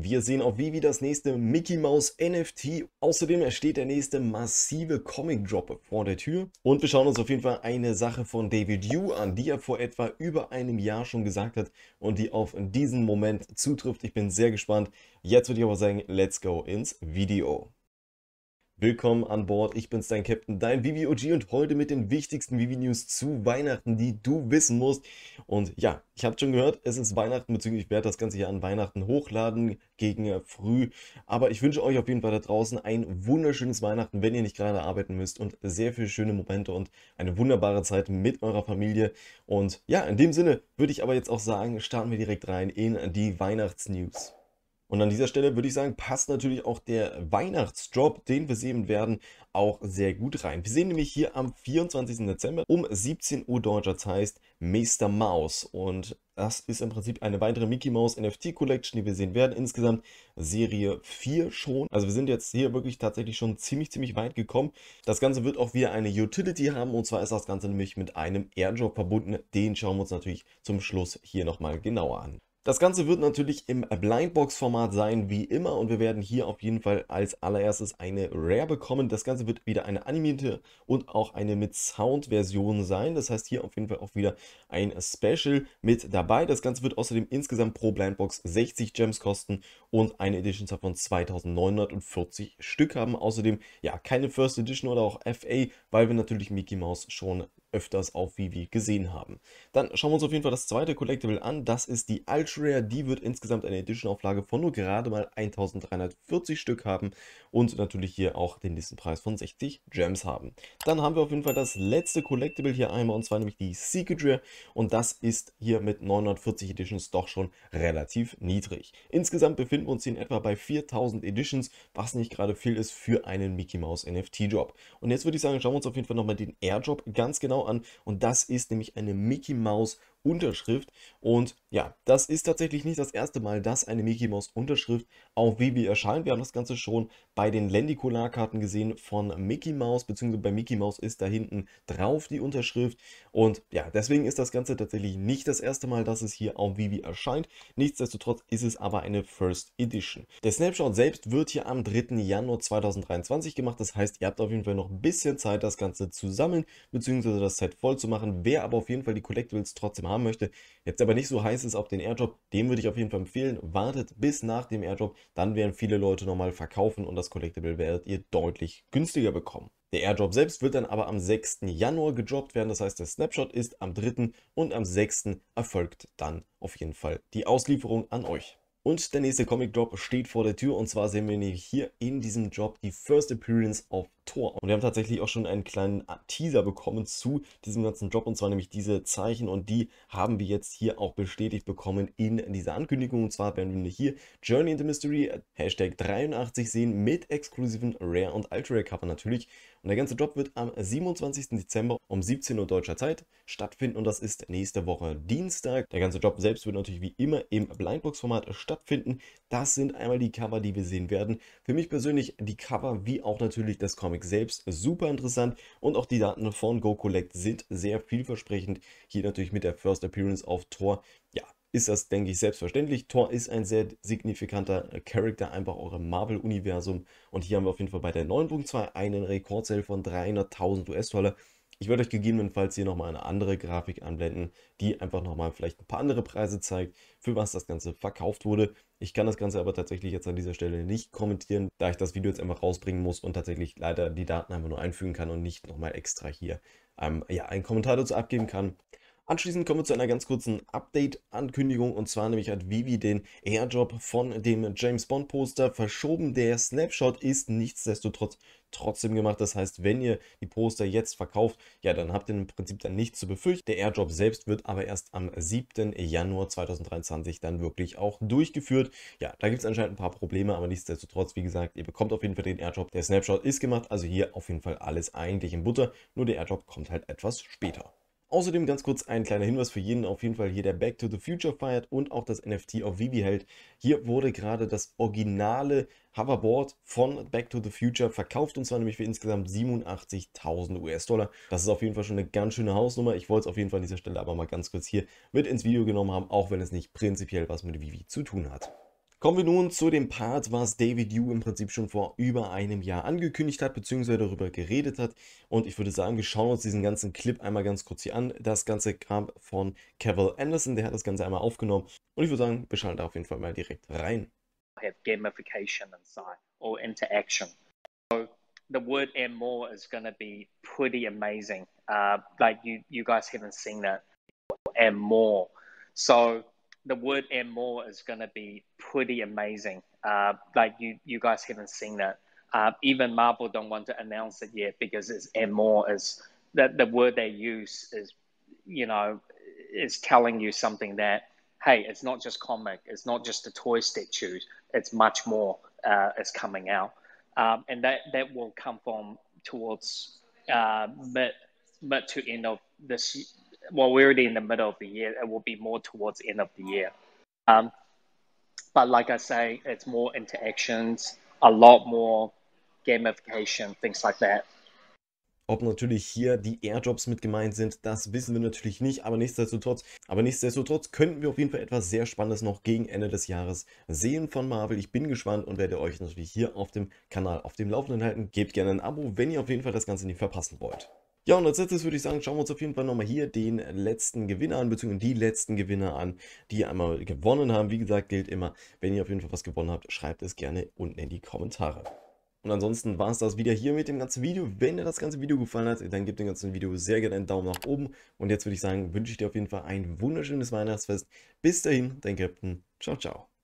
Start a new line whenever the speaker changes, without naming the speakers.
Wir sehen auf Vivi das nächste Mickey Mouse NFT. Außerdem steht der nächste massive Comic Drop vor der Tür. Und wir schauen uns auf jeden Fall eine Sache von David Yu an, die er vor etwa über einem Jahr schon gesagt hat und die auf diesen Moment zutrifft. Ich bin sehr gespannt. Jetzt würde ich aber sagen, let's go ins Video. Willkommen an Bord, ich bin's dein Captain, dein Vivi OG und heute mit den wichtigsten Vivi news zu Weihnachten, die du wissen musst. Und ja, ich habe schon gehört, es ist Weihnachten, beziehungsweise ich werde das Ganze hier an Weihnachten hochladen, gegen äh, früh. Aber ich wünsche euch auf jeden Fall da draußen ein wunderschönes Weihnachten, wenn ihr nicht gerade arbeiten müsst und sehr viele schöne Momente und eine wunderbare Zeit mit eurer Familie. Und ja, in dem Sinne würde ich aber jetzt auch sagen, starten wir direkt rein in die Weihnachtsnews. Und an dieser Stelle würde ich sagen, passt natürlich auch der Weihnachtsdrop, den wir sehen werden, auch sehr gut rein. Wir sehen nämlich hier am 24. Dezember um 17 Uhr deutscher Zeit Meister Mouse. Und das ist im Prinzip eine weitere Mickey Mouse NFT Collection, die wir sehen werden. Insgesamt Serie 4 schon. Also wir sind jetzt hier wirklich tatsächlich schon ziemlich, ziemlich weit gekommen. Das Ganze wird auch wieder eine Utility haben. Und zwar ist das Ganze nämlich mit einem Airdrop verbunden. Den schauen wir uns natürlich zum Schluss hier nochmal genauer an. Das Ganze wird natürlich im Blindbox-Format sein, wie immer. Und wir werden hier auf jeden Fall als allererstes eine Rare bekommen. Das Ganze wird wieder eine animierte und auch eine mit Sound-Version sein. Das heißt hier auf jeden Fall auch wieder ein Special mit dabei. Das Ganze wird außerdem insgesamt pro Blindbox 60 Gems kosten und eine Edition von 2940 Stück haben. Außerdem ja keine First Edition oder auch FA, weil wir natürlich Mickey Mouse schon öfters auf Vivi gesehen haben. Dann schauen wir uns auf jeden Fall das zweite Collectible an. Das ist die Ultra Rare. Die wird insgesamt eine Edition-Auflage von nur gerade mal 1340 Stück haben und natürlich hier auch den Listenpreis von 60 Gems haben. Dann haben wir auf jeden Fall das letzte Collectible hier einmal und zwar nämlich die Secret Rare und das ist hier mit 940 Editions doch schon relativ niedrig. Insgesamt befinden wir uns hier in etwa bei 4000 Editions, was nicht gerade viel ist für einen Mickey Mouse NFT job Und jetzt würde ich sagen, schauen wir uns auf jeden Fall nochmal den Airdrop ganz genau genau an. Und das ist nämlich eine Mickey Mouse Unterschrift. Und ja, das ist tatsächlich nicht das erste Mal, dass eine Mickey Mouse Unterschrift auf Vivi erscheint. Wir haben das Ganze schon bei den Lendikularkarten gesehen von Mickey Mouse, beziehungsweise bei Mickey Mouse ist da hinten drauf die Unterschrift. Und ja, deswegen ist das Ganze tatsächlich nicht das erste Mal, dass es hier auf Vivi erscheint. Nichtsdestotrotz ist es aber eine First Edition. Der Snapshot selbst wird hier am 3. Januar 2023 gemacht. Das heißt, ihr habt auf jeden Fall noch ein bisschen Zeit, das Ganze zu sammeln, beziehungsweise das Set voll zu machen. Wer aber auf jeden Fall die Collectibles trotzdem haben möchte, jetzt aber nicht so heiß ist auf den Airdrop, dem würde ich auf jeden Fall empfehlen, wartet bis nach dem Airdrop, dann werden viele Leute nochmal verkaufen und das Collectible werdet ihr deutlich günstiger bekommen. Der Airdrop selbst wird dann aber am 6. Januar gedroppt werden, das heißt der Snapshot ist am 3. und am 6. erfolgt dann auf jeden Fall die Auslieferung an euch. Und der nächste Comic Drop steht vor der Tür und zwar sehen wir hier in diesem Drop die First Appearance of Tor. Und wir haben tatsächlich auch schon einen kleinen äh, Teaser bekommen zu diesem ganzen Job und zwar nämlich diese Zeichen und die haben wir jetzt hier auch bestätigt bekommen in dieser Ankündigung. Und zwar werden wir hier Journey into Mystery äh, Hashtag 83 sehen mit exklusiven Rare und Ultra Rare Cover natürlich. Und der ganze Job wird am 27. Dezember um 17 Uhr deutscher Zeit stattfinden und das ist nächste Woche Dienstag. Der ganze Job selbst wird natürlich wie immer im Blindbox-Format stattfinden. Das sind einmal die Cover, die wir sehen werden. Für mich persönlich die Cover wie auch natürlich das Comic Comic selbst super interessant und auch die Daten von Go Collect sind sehr vielversprechend. Hier natürlich mit der First Appearance auf Tor. Ja, ist das, denke ich, selbstverständlich. Thor ist ein sehr signifikanter äh, Charakter, einfach auch im Marvel-Universum. Und hier haben wir auf jeden Fall bei der 9.2 einen Rekordsale von 300.000 US-Dollar. Ich werde euch gegebenenfalls hier nochmal eine andere Grafik anblenden, die einfach nochmal vielleicht ein paar andere Preise zeigt, für was das Ganze verkauft wurde. Ich kann das Ganze aber tatsächlich jetzt an dieser Stelle nicht kommentieren, da ich das Video jetzt einfach rausbringen muss und tatsächlich leider die Daten einfach nur einfügen kann und nicht nochmal extra hier ähm, ja, einen Kommentar dazu abgeben kann. Anschließend kommen wir zu einer ganz kurzen Update-Ankündigung und zwar nämlich hat Vivi den Airdrop von dem James Bond Poster verschoben. Der Snapshot ist nichtsdestotrotz trotzdem gemacht. Das heißt, wenn ihr die Poster jetzt verkauft, ja, dann habt ihr im Prinzip dann nichts zu befürchten. Der Airdrop selbst wird aber erst am 7. Januar 2023 dann wirklich auch durchgeführt. Ja, da gibt es anscheinend ein paar Probleme, aber nichtsdestotrotz, wie gesagt, ihr bekommt auf jeden Fall den Airdrop. Der Snapshot ist gemacht, also hier auf jeden Fall alles eigentlich in Butter, nur der Airdrop kommt halt etwas später. Außerdem ganz kurz ein kleiner Hinweis für jeden, auf jeden Fall hier der Back to the Future feiert und auch das NFT auf Vivi hält. Hier wurde gerade das originale Hoverboard von Back to the Future verkauft und zwar nämlich für insgesamt 87.000 US-Dollar. Das ist auf jeden Fall schon eine ganz schöne Hausnummer. Ich wollte es auf jeden Fall an dieser Stelle aber mal ganz kurz hier mit ins Video genommen haben, auch wenn es nicht prinzipiell was mit Vivi zu tun hat. Kommen wir nun zu dem Part, was David Yu im Prinzip schon vor über einem Jahr angekündigt hat, beziehungsweise darüber geredet hat. Und ich würde sagen, wir schauen uns diesen ganzen Clip einmal ganz kurz hier an. Das Ganze kam von Cavill Anderson, der hat das Ganze einmal aufgenommen. Und ich würde sagen, wir schalten da auf jeden Fall mal direkt rein.
Have gamification inside or interaction. So the word and more is going to be pretty amazing. Uh, like you, you guys haven't seen that and more. So the wood and more is going to be pretty amazing. Uh, like you, you guys haven't seen that. Uh, even Marvel don't want to announce it yet because it's and more is that the word they use is, you know, is telling you something that hey, it's not just comic, it's not just a toy statue. it's much more uh, is coming out, um, and that that will come from towards uh, mid mid to end of this well, we're already in the middle of the year. It will be more towards end of the year. Um, but like I say, it's more interactions, a lot more gamification, things like that.
Ob natürlich hier die Airdrops mit gemeint sind, das wissen wir natürlich nicht, aber nichtsdestotrotz, aber nichtsdestotrotz könnten wir auf jeden Fall etwas sehr Spannendes noch gegen Ende des Jahres sehen von Marvel. Ich bin gespannt und werde euch natürlich hier auf dem Kanal auf dem Laufenden halten. Gebt gerne ein Abo, wenn ihr auf jeden Fall das Ganze nicht verpassen wollt. Ja, und als letztes würde ich sagen, schauen wir uns auf jeden Fall nochmal hier den letzten Gewinner an, beziehungsweise die letzten Gewinner an, die einmal gewonnen haben. Wie gesagt, gilt immer, wenn ihr auf jeden Fall was gewonnen habt, schreibt es gerne unten in die Kommentare. Und ansonsten war es das wieder hier mit dem ganzen Video. Wenn dir das ganze Video gefallen hat, dann gebt dem ganzen Video sehr gerne einen Daumen nach oben. Und jetzt würde ich sagen, wünsche ich dir auf jeden Fall ein wunderschönes Weihnachtsfest. Bis dahin, dein Captain. Ciao, ciao.